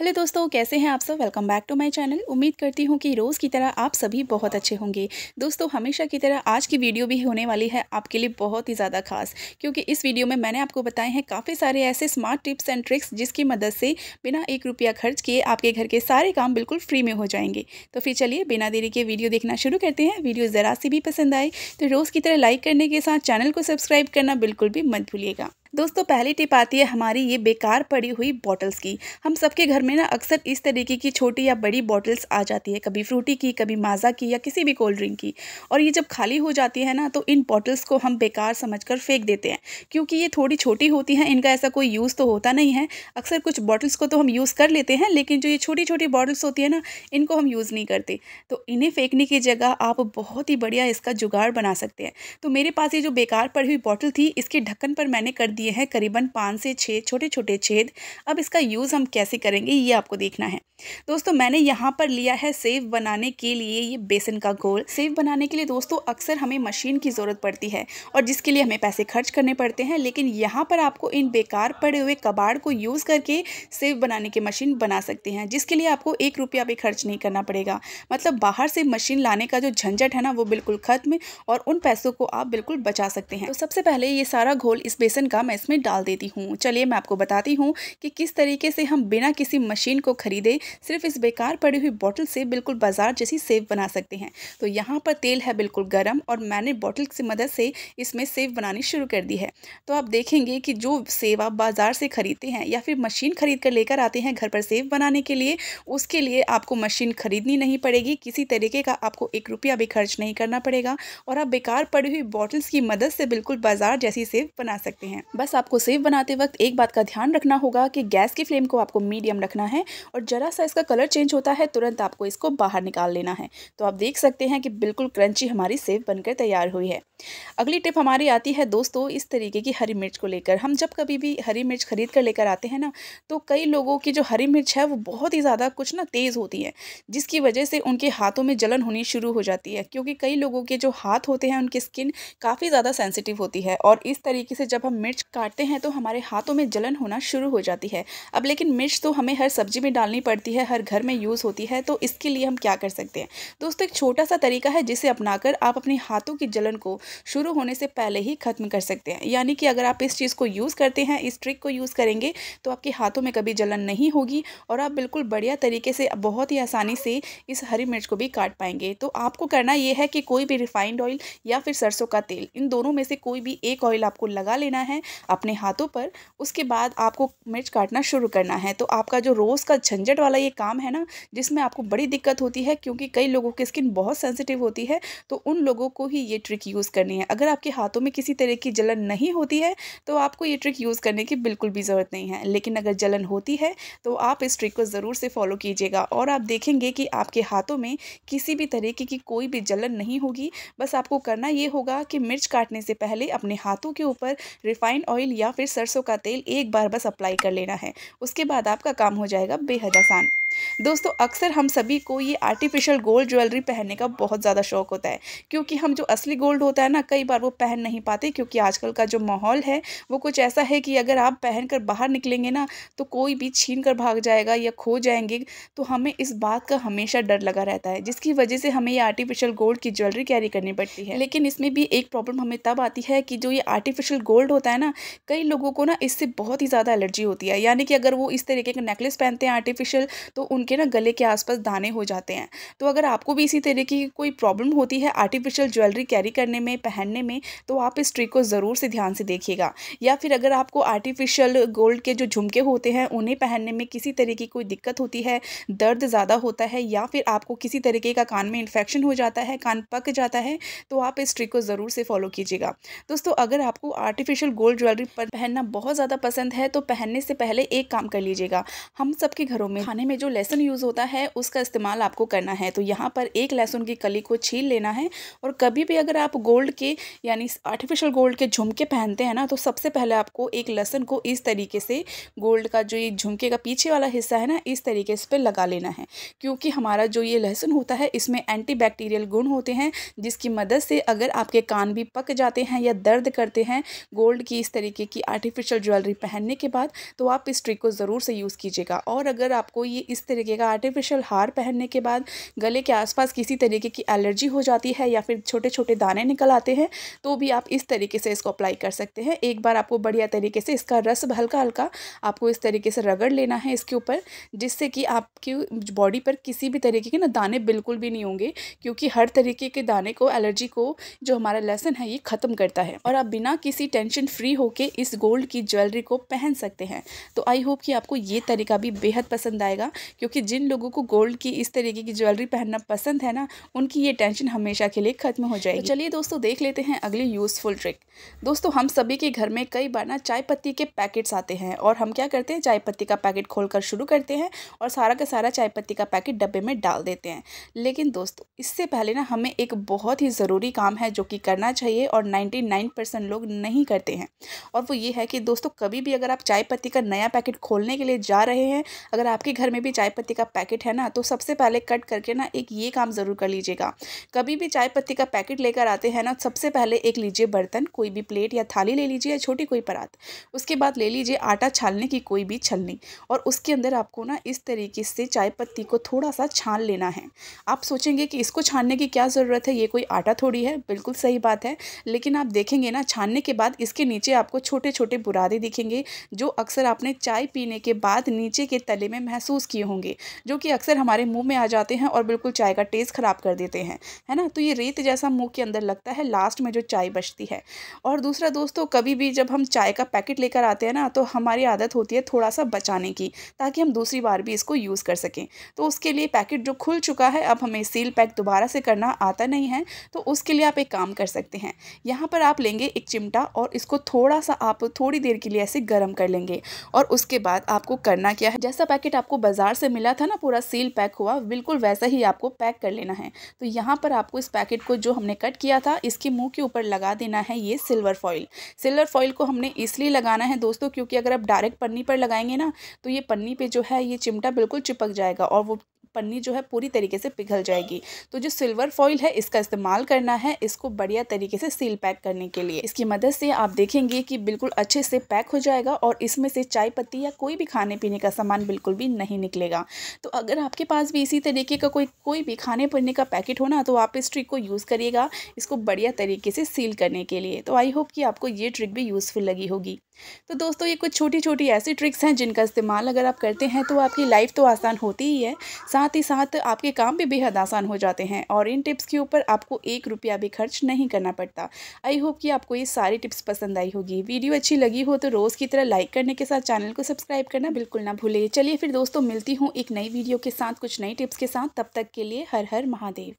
hello दोस्तों कैसे हैं आप सब welcome back to my channel उम्मीद करती हूँ कि रोज़ की तरह आप सभी बहुत अच्छे होंगे दोस्तों हमेशा की तरह आज की वीडियो भी होने वाली है आपके लिए बहुत ही ज़्यादा खास क्योंकि इस वीडियो में मैंने आपको बताए हैं काफ़ी सारे ऐसे स्मार्ट टिप्स एंड ट्रिक्स जिसकी मदद से बिना एक रुपया खर्च किए आपके घर के सारे काम बिल्कुल फ्री में हो जाएंगे तो फिर चलिए बिना देरी के वीडियो देखना शुरू करते हैं वीडियो ज़रा सी भी पसंद आए तो रोज़ की तरह लाइक करने के साथ चैनल को सब्सक्राइब करना बिल्कुल भी मत भूलिएगा दोस्तों पहली टिप आती है हमारी ये बेकार पड़ी हुई बॉटल्स की हम सबके घर में ना अक्सर इस तरीके की छोटी या बड़ी बॉटल्स आ जाती है कभी फ्रूटी की कभी माज़ा की या किसी भी कोल्ड ड्रिंक की और ये जब खाली हो जाती है ना तो इन बॉटल्स को हम बेकार समझकर फेंक देते हैं क्योंकि ये थोड़ी छोटी होती हैं इनका ऐसा कोई यूज़ तो होता नहीं है अक्सर कुछ बॉटल्स को तो हम यूज़ कर लेते हैं लेकिन जो ये छोटी छोटी बॉटल्स होती है ना इनको हम यूज़ नहीं करते तो इन्हें फेंकने की जगह आप बहुत ही बढ़िया इसका जुगाड़ बना सकते हैं तो मेरे पास ये जो बेकार पड़ी हुई बॉटल थी इसके ढक्कन पर मैंने कर दिए हैं करीबन पाँच से छः छोटे छोटे छेद अब इसका यूज़ हम कैसे करेंगे ये आपको देखना है दोस्तों मैंने यहाँ पर लिया है सेव बनाने के लिए ये बेसन का घोल सेव बनाने के लिए दोस्तों अक्सर हमें मशीन की ज़रूरत पड़ती है और जिसके लिए हमें पैसे खर्च करने पड़ते हैं लेकिन यहाँ पर आपको इन बेकार पड़े हुए कबाड़ को यूज़ करके सेव बनाने की मशीन बना सकते हैं जिसके लिए आपको एक रुपया भी खर्च नहीं करना पड़ेगा मतलब बाहर से मशीन लाने का जो झंझट है ना वो बिल्कुल ख़त्म और उन पैसों को आप बिल्कुल बचा सकते हैं तो सबसे पहले ये सारा घोल इस बेसन का मैं इसमें डाल देती हूँ चलिए मैं आपको बताती हूँ कि किस तरीके से हम बिना किसी मशीन को ख़रीदे सिर्फ इस बेकार पड़ी हुई बॉटल से बिल्कुल बाजार जैसी सेव बना सकते हैं तो यहाँ पर तेल है बिल्कुल गर्म और मैंने बॉटल की मदद से इसमें सेव बनानी शुरू कर दी है तो आप देखेंगे कि जो सेव आप बाज़ार से ख़रीदते हैं या फिर मशीन खरीद कर लेकर आते हैं घर पर सेव बनाने के लिए उसके लिए आपको मशीन ख़रीदनी नहीं पड़ेगी किसी तरीके का आपको एक रुपया भी खर्च नहीं करना पड़ेगा और आप बेकार पड़ी हुई बॉटल्स की मदद से बिल्कुल बाज़ार जैसी सेव बना सकते हैं बस आपको सेव बनाते वक्त एक बात का ध्यान रखना होगा कि गैस की फ्लेम को आपको मीडियम रखना है और ज़रा सा इसका कलर चेंज होता है तुरंत आपको इसको बाहर निकाल लेना है तो आप देख सकते हैं कि बिल्कुल क्रंची हमारी सेव बनकर तैयार हुई है अगली टिप हमारी आती है दोस्तों इस तरीके की हरी मिर्च को लेकर हम जब कभी भी हरी मिर्च खरीद कर लेकर आते हैं ना तो कई लोगों की जो हरी मिर्च है वो बहुत ही ज़्यादा कुछ ना तेज़ होती है जिसकी वजह से उनके हाथों में जलन होनी शुरू हो जाती है क्योंकि कई लोगों के जो हाथ होते हैं उनकी स्किन काफ़ी ज़्यादा सेंसिटिव होती है और इस तरीके से जब हम मिर्च काटते हैं तो हमारे हाथों में जलन होना शुरू हो जाती है अब लेकिन मिर्च तो हमें हर सब्जी में डालनी पड़ती है हर घर में यूज़ होती है तो इसके लिए हम क्या कर सकते हैं दोस्तों एक छोटा सा तरीका है जिसे अपनाकर आप अपने हाथों की जलन को शुरू होने से पहले ही ख़त्म कर सकते हैं यानी कि अगर आप इस चीज़ को यूज़ करते हैं इस ट्रिक को यूज़ करेंगे तो आपके हाथों में कभी जलन नहीं होगी और आप बिल्कुल बढ़िया तरीके से बहुत ही आसानी से इस हरी मिर्च को भी काट पाएंगे तो आपको करना यह है कि कोई भी रिफाइंड ऑयल या फिर सरसों का तेल इन दोनों में से कोई भी एक ऑयल आपको लगा लेना है अपने हाथों पर उसके बाद आपको मिर्च काटना शुरू करना है तो आपका जो रोज़ का झंझट वाला ये काम है ना जिसमें आपको बड़ी दिक्कत होती है क्योंकि कई लोगों की स्किन बहुत सेंसिटिव होती है तो उन लोगों को ही ये ट्रिक यूज़ करनी है अगर आपके हाथों में किसी तरह की जलन नहीं होती है तो आपको ये ट्रिक यूज़ करने की बिल्कुल भी ज़रूरत नहीं है लेकिन अगर जलन होती है तो आप इस ट्रिक को ज़रूर से फॉलो कीजिएगा और आप देखेंगे कि आपके हाथों में किसी भी तरीके की कोई भी जलन नहीं होगी बस आपको करना ये होगा कि मिर्च काटने से पहले अपने हाथों के ऊपर रिफाइन ऑयल या फिर सरसों का तेल एक बार बस अप्लाई कर लेना है उसके बाद आपका काम हो जाएगा बेहद आसान दोस्तों अक्सर हम सभी को ये आर्टिफिशियल गोल्ड ज्वेलरी पहनने का बहुत ज़्यादा शौक होता है क्योंकि हम जो असली गोल्ड होता है ना कई बार वो पहन नहीं पाते क्योंकि आजकल का जो माहौल है वो कुछ ऐसा है कि अगर आप पहन कर बाहर निकलेंगे ना तो कोई भी छीन कर भाग जाएगा या खो जाएंगे तो हमें इस बात का हमेशा डर लगा रहता है जिसकी वजह से हमें ये आर्टिफिशियल गोल्ड की ज्वेलरी कैरी करनी पड़ती है लेकिन इसमें भी एक प्रॉब्लम हमें तब आती है कि जो ये आर्टिफिशियल गोल्ड होता है ना कई लोगों को ना इससे बहुत ही ज़्यादा एलर्जी होती है यानी कि अगर वो इस तरीके का नेकलेस पहनते हैं आर्टिफिशियल तो उनके ना गले के आसपास दाने हो जाते हैं तो अगर आपको भी इसी तरीके की कोई प्रॉब्लम होती है आर्टिफिशियल ज्वेलरी कैरी करने में पहनने में तो आप इस ट्रिक को ज़रूर से ध्यान से देखिएगा या फिर अगर आपको आर्टिफिशियल गोल्ड के जो झुमके होते हैं उन्हें पहनने में किसी तरीके की कोई दिक्कत होती है दर्द ज़्यादा होता है या फिर आपको किसी तरीके का कान में इन्फेक्शन हो जाता है कान पक जाता है तो आप इस ट्रिक को ज़रूर से फॉलो कीजिएगा दोस्तों अगर आपको आर्टिफिशियल गोल्ड ज्वेलरी पहनना बहुत ज़्यादा पसंद है तो पहनने से पहले एक काम कर लीजिएगा हम सबके घरों में खाने में जो जो लहसुन यूज़ होता है उसका इस्तेमाल आपको करना है तो यहाँ पर एक लहसुन की कली को छील लेना है और कभी भी अगर आप गोल्ड के यानी आर्टिफिशियल गोल्ड के झुमके पहनते हैं ना तो सबसे पहले आपको एक लहसुन को इस तरीके से गोल्ड का जो ये झुमके का पीछे वाला हिस्सा है ना इस तरीके से पर लगा लेना है क्योंकि हमारा जो ये लहसुन होता है इसमें एंटीबैक्टीरियल गुण होते हैं जिसकी मदद से अगर आपके कान भी पक जाते हैं या दर्द करते हैं गोल्ड की इस तरीके की आर्टिफिशियल ज्वेलरी पहनने के बाद तो आप इस ट्रिक को ज़रूर से यूज़ कीजिएगा और अगर आपको ये इस इस तरीके का आर्टिफिशियल हार पहनने के बाद गले के आसपास किसी तरीके की एलर्जी हो जाती है या फिर छोटे छोटे दाने निकल आते हैं तो भी आप इस तरीके से इसको अप्लाई कर सकते हैं एक बार आपको बढ़िया तरीके से इसका रस हल्का हल्का आपको इस तरीके से रगड़ लेना है इसके ऊपर जिससे कि आपकी बॉडी पर किसी भी तरीके के ना दाने बिल्कुल भी नहीं होंगे क्योंकि हर तरीके के दाने को एलर्जी को जो हमारा लेसन है ये ख़त्म करता है और आप बिना किसी टेंशन फ्री होके इस गोल्ड की ज्वेलरी को पहन सकते हैं तो आई होप कि आपको ये तरीका भी बेहद पसंद आएगा क्योंकि जिन लोगों को गोल्ड की इस तरीके की ज्वेलरी पहनना पसंद है ना उनकी ये टेंशन हमेशा के लिए ख़त्म हो तो जाएगी तो चलिए दोस्तों देख लेते हैं अगली यूज़फुल ट्रिक दोस्तों हम सभी के घर में कई बार ना चाय पत्ती के पैकेट्स आते हैं और हम क्या करते हैं चाय पत्ती का पैकेट कर शुरू करते हैं और सारा का सारा चाय पत्ती का पैकेट डब्बे में डाल देते हैं लेकिन दोस्तों इससे पहले ना हमें एक बहुत ही ज़रूरी काम है जो कि करना चाहिए और नाइन परसेंट लोग नहीं करते हैं और वो ये है कि दोस्तों कभी भी अगर आप चाय पत्ती का नया पैकेट खोलने के लिए जा रहे हैं अगर आपके घर में भी चाय पत्ती का पैकेट है ना तो सबसे पहले कट करके ना एक ये काम ज़रूर कर लीजिएगा कभी भी चाय पत्ती का पैकेट लेकर आते हैं ना तो सबसे पहले एक लीजिए बर्तन कोई भी प्लेट या थाली ले लीजिए या छोटी कोई परात उसके बाद ले लीजिए आटा छालने की कोई भी छलनी और उसके अंदर आपको ना इस तरीके से चाय पत्ती को थोड़ा सा छान लेना है आप सोचेंगे कि इसको छानने की क्या ज़रूरत है ये कोई आटा थोड़ी है बिल्कुल सही बात है लेकिन आप देखेंगे ना छानने के बाद इसके नीचे आपको छोटे छोटे बुरादे दिखेंगे जो अक्सर आपने चाय पीने के बाद नीचे के तले में महसूस किए होंगे जो कि अक्सर हमारे मुंह में आ जाते हैं और बिल्कुल चाय का टेस्ट ख़राब कर देते हैं है ना तो ये रेत जैसा मुंह के अंदर लगता है लास्ट में जो चाय बचती है और दूसरा दोस्तों कभी भी जब हम चाय का पैकेट लेकर आते हैं ना तो हमारी आदत होती है थोड़ा सा बचाने की ताकि हम दूसरी बार भी इसको यूज़ कर सकें तो उसके लिए पैकेट जो खुल चुका है अब हमें सील पैक दोबारा से करना आता नहीं है तो उसके लिए आप एक काम कर सकते हैं यहाँ पर आप लेंगे एक चिमटा और इसको थोड़ा सा आप थोड़ी देर के लिए ऐसे गर्म कर लेंगे और उसके बाद आपको करना क्या है जैसा पैकेट आपको बाज़ार से मिला था ना पूरा सील पैक हुआ बिल्कुल वैसा ही आपको पैक कर लेना है तो यहाँ पर आपको इस पैकेट को जो हमने कट किया था इसके मुँह के ऊपर लगा देना है ये सिल्वर फॉइल सिल्वर फॉइल को हमने इसलिए लगाना है दोस्तों क्योंकि अगर आप डायरेक्ट पन्नी पर लगाएंगे ना तो ये पन्नी पर जो है ये चिमटा बिल्कुल चिपक जाएगा और वो पन्नी जो है पूरी तरीके से पिघल जाएगी तो जो सिल्वर फॉइल है इसका इस्तेमाल करना है इसको बढ़िया तरीके से सील पैक करने के लिए इसकी मदद से आप देखेंगे कि बिल्कुल अच्छे से पैक हो जाएगा और इसमें से चाय पत्ती या कोई भी खाने पीने का सामान बिल्कुल भी नहीं निकलेगा तो अगर आपके पास भी इसी तरीके का कोई कोई भी खाने पीने का पैकेट हो ना तो आप इस ट्रिक को यूज़ करिएगा इसको बढ़िया तरीके से सील करने के लिए तो आई होप कि आपको ये ट्रिक भी यूज़फुल लगी होगी तो दोस्तों ये कुछ छोटी छोटी ऐसी ट्रिक्स हैं जिनका इस्तेमाल अगर आप करते हैं तो आपकी लाइफ तो आसान होती ही है साथ ही साथ आपके काम भी बेहद आसान हो जाते हैं और इन टिप्स के ऊपर आपको एक रुपया भी खर्च नहीं करना पड़ता आई होप कि आपको ये सारी टिप्स पसंद आई होगी वीडियो अच्छी लगी हो तो रोज़ की तरह लाइक करने के साथ चैनल को सब्सक्राइब करना बिल्कुल ना भूले चलिए फिर दोस्तों मिलती हूँ एक नई वीडियो के साथ कुछ नई टिप्स के साथ तब तक के लिए हर हर महादेव